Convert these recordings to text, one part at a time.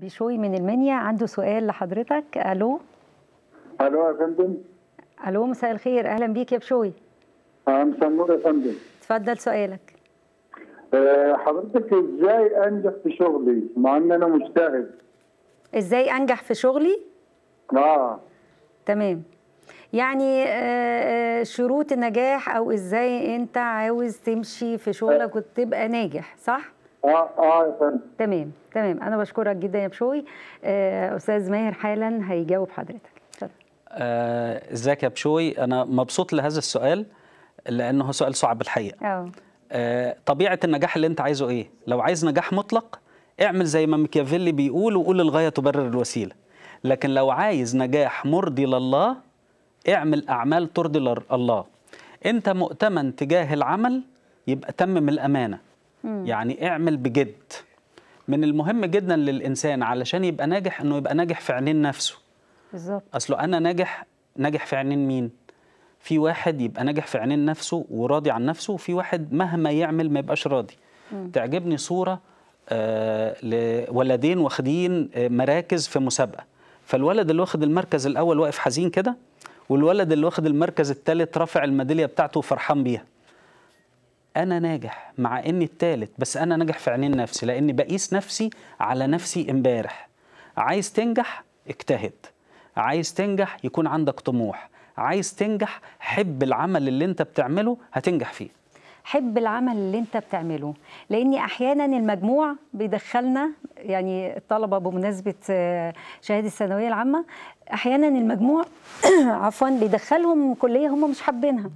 بيشوي من المنيا عنده سؤال لحضرتك الو الو يا فندم الو مساء الخير اهلا بيك يا بشوي مساء النور يا فندم اتفضل سؤالك آه، حضرتك ازاي انجح في شغلي مع ان انا مجتهد ازاي انجح في شغلي اه تمام يعني آه، آه، شروط النجاح او ازاي انت عاوز تمشي في شغلك وتبقى ناجح صح اه اه تمام تمام انا بشكرك جدا يا بشوي آه استاذ ماهر حالا هيجاوب حضرتك آه، ازيك آه يا بشوي انا مبسوط لهذا السؤال لانه هو سؤال صعب الحقيقه آه. آه طبيعه النجاح اللي انت عايزه ايه لو عايز نجاح مطلق اعمل زي ما ميكافيلي بيقول وقول الغايه تبرر الوسيله لكن لو عايز نجاح مرضي لله اعمل اعمال ترضي الله انت مؤتمن تجاه العمل يبقى تمم الامانه مم. يعني اعمل بجد من المهم جدا للانسان علشان يبقى ناجح انه يبقى ناجح في عينين نفسه بالظبط اصله انا ناجح ناجح في عينين مين في واحد يبقى ناجح في عينين نفسه وراضي عن نفسه وفي واحد مهما يعمل ما يبقاش راضي مم. تعجبني صوره آه لولدين واخدين آه مراكز في مسابقه فالولد اللي واخد المركز الاول واقف حزين كده والولد اللي واخد المركز الثالث رافع الميداليه بتاعته وفرحان بيها انا ناجح مع اني التالت بس انا ناجح في عينين نفسي لاني بقيس نفسي على نفسي امبارح عايز تنجح اجتهد عايز تنجح يكون عندك طموح عايز تنجح حب العمل اللي انت بتعمله هتنجح فيه حب العمل اللي انت بتعمله لان احيانا المجموع بيدخلنا يعني الطلبه بمناسبه آه، شهاده الثانويه العامه احيانا المجموع عفوا بيدخلهم كليه هم مش حابينها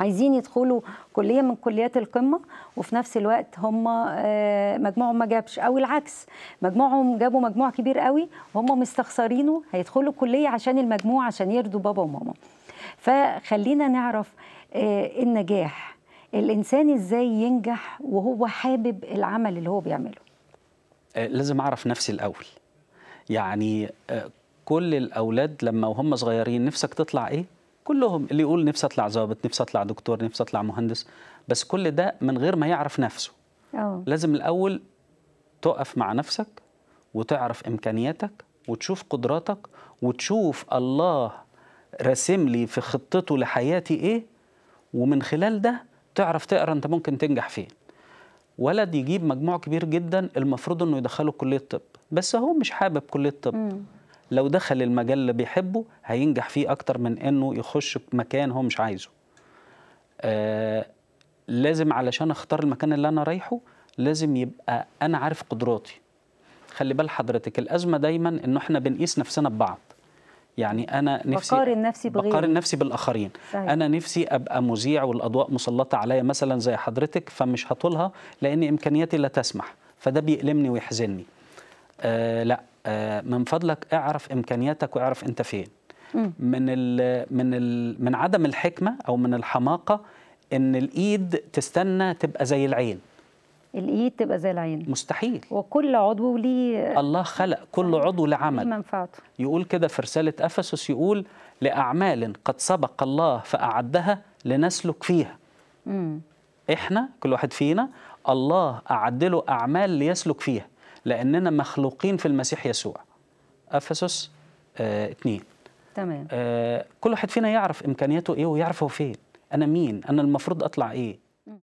عايزين يدخلوا كليه من كليات القمه وفي نفس الوقت هم آه، مجموعهم ما جابش او العكس مجموعهم جابوا مجموع كبير قوي وهم مستخسرينه هيدخلوا كليه عشان المجموع عشان يرضوا بابا وماما فخلينا نعرف آه، النجاح الانسان ازاي ينجح وهو حابب العمل اللي هو بيعمله آه، لازم اعرف نفسي الاول يعني كل الاولاد لما وهم صغيرين نفسك تطلع ايه كلهم اللي يقول نفسي اطلع ظابط نفسي اطلع دكتور نفسي اطلع مهندس بس كل ده من غير ما يعرف نفسه أوه. لازم الاول تقف مع نفسك وتعرف امكانياتك وتشوف قدراتك وتشوف الله رسم لي في خطته لحياتي ايه ومن خلال ده تعرف تقرا انت ممكن تنجح فين ولد يجيب مجموع كبير جدا المفروض انه يدخله كليه طب بس هو مش حابب كليه طب لو دخل المجال اللي بيحبه هينجح فيه اكتر من انه يخش مكان هو مش عايزه آه لازم علشان اختار المكان اللي انا رايحه لازم يبقى انا عارف قدراتي خلي بال حضرتك الازمه دايما انه احنا بنقيس نفسنا ببعض يعني انا نفسي بقارن نفسي بغير. بقارن نفسي بالاخرين صحيح. انا نفسي ابقى مذيع والاضواء مسلطه عليا مثلا زي حضرتك فمش هطولها لان امكانياتي لا تسمح فده بيألمني ويحزنني آه لا آه، من فضلك اعرف امكانياتك واعرف انت فين من ال من ال من عدم الحكمه او من الحماقه ان الايد تستنى تبقى زي العين الايد تبقى زي العين مستحيل وكل عضو ليه الله خلق كل عضو لعمل منفعته يقول كده في رساله افسس يقول لاعمال قد سبق الله فاعدها لنسلك فيها مم. احنا كل واحد فينا الله اعدله اعمال ليسلك فيها لأننا مخلوقين في المسيح يسوع أفسس آه تمام آه كل واحد فينا يعرف إمكانياته إيه ويعرف هو فين أنا مين أنا المفروض أطلع إيه